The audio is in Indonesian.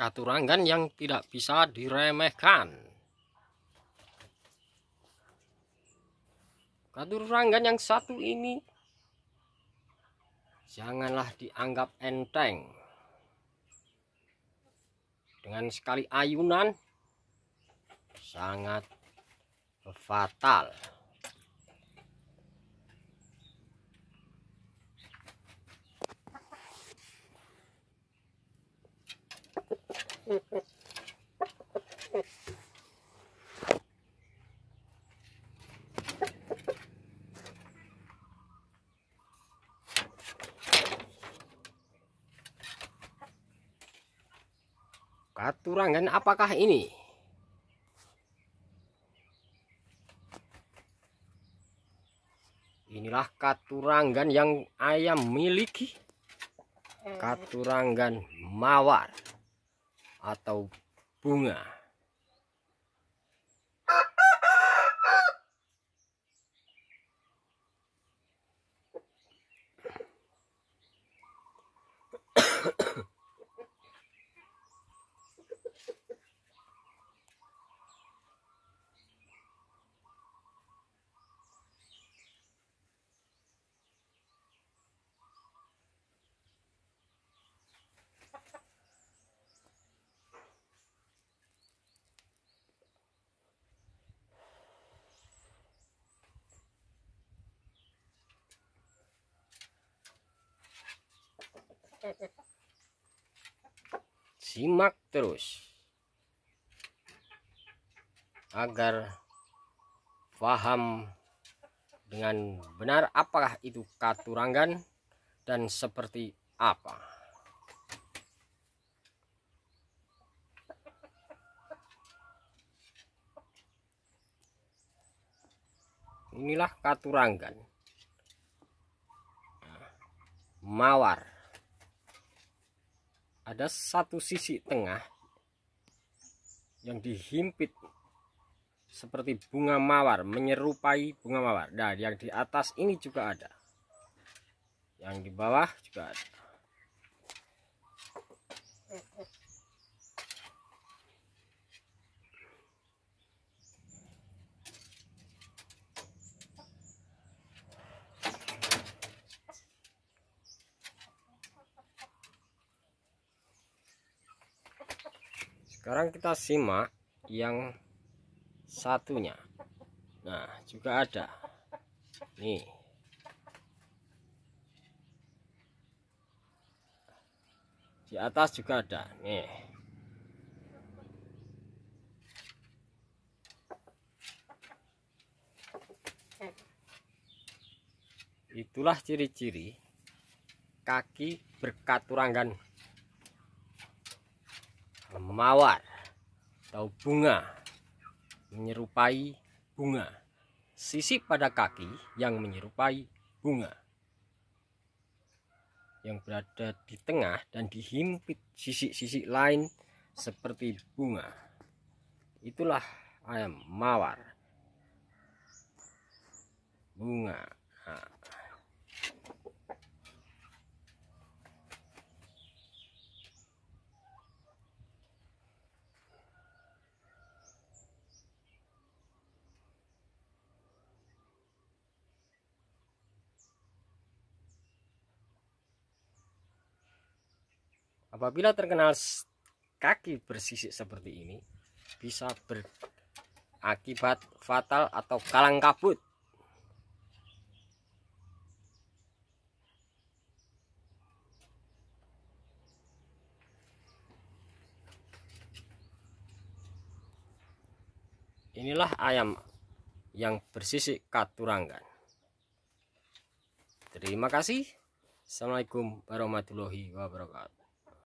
katurangan yang tidak bisa diremehkan. Katurangan yang satu ini janganlah dianggap enteng. Dengan sekali ayunan sangat fatal. Katurangan apakah ini? Inilah katurangan yang ayam miliki. Eh. Katurangan mawar atau bunga simak terus agar paham dengan benar apakah itu katurangan dan seperti apa inilah katurangan mawar ada satu sisi tengah yang dihimpit seperti bunga mawar menyerupai bunga mawar dan nah, yang di atas ini juga ada yang di bawah juga ada sekarang kita simak yang satunya nah juga ada nih di atas juga ada nih itulah ciri-ciri kaki berkaturangan mawar atau bunga menyerupai bunga sisi pada kaki yang menyerupai bunga yang berada di tengah dan dihimpit sisi-sisi lain seperti bunga itulah ayam mawar bunga Apabila terkenal kaki bersisik seperti ini, bisa berakibat fatal atau kalang kabut. Inilah ayam yang bersisik katurangan. Terima kasih. Assalamualaikum warahmatullahi wabarakatuh.